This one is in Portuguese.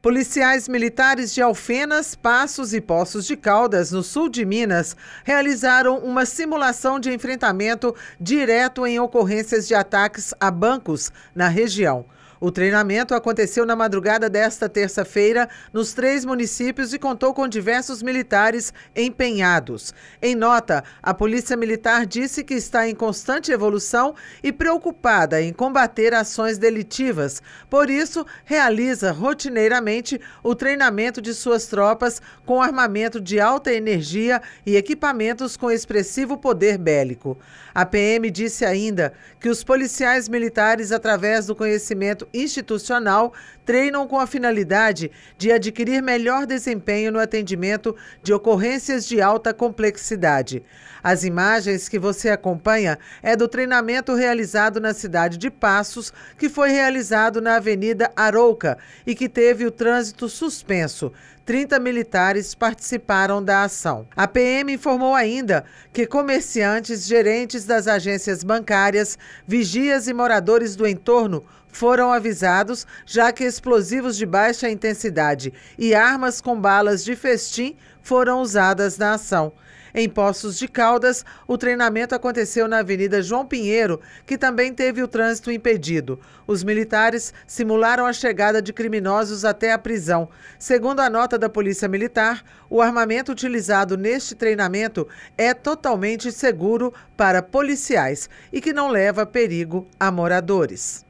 Policiais militares de Alfenas, Passos e Poços de Caldas, no sul de Minas, realizaram uma simulação de enfrentamento direto em ocorrências de ataques a bancos na região. O treinamento aconteceu na madrugada desta terça-feira nos três municípios e contou com diversos militares empenhados. Em nota, a Polícia Militar disse que está em constante evolução e preocupada em combater ações delitivas. Por isso, realiza rotineiramente o treinamento de suas tropas com armamento de alta energia e equipamentos com expressivo poder bélico. A PM disse ainda que os policiais militares, através do conhecimento institucional treinam com a finalidade de adquirir melhor desempenho no atendimento de ocorrências de alta complexidade. As imagens que você acompanha é do treinamento realizado na cidade de Passos, que foi realizado na Avenida Arouca e que teve o trânsito suspenso. 30 militares participaram da ação. A PM informou ainda que comerciantes, gerentes das agências bancárias, vigias e moradores do entorno foram avisados, já que explosivos de baixa intensidade e armas com balas de festim foram usadas na ação. Em Poços de Caldas, o treinamento aconteceu na Avenida João Pinheiro, que também teve o trânsito impedido. Os militares simularam a chegada de criminosos até a prisão. Segundo a nota da Polícia Militar, o armamento utilizado neste treinamento é totalmente seguro para policiais e que não leva perigo a moradores.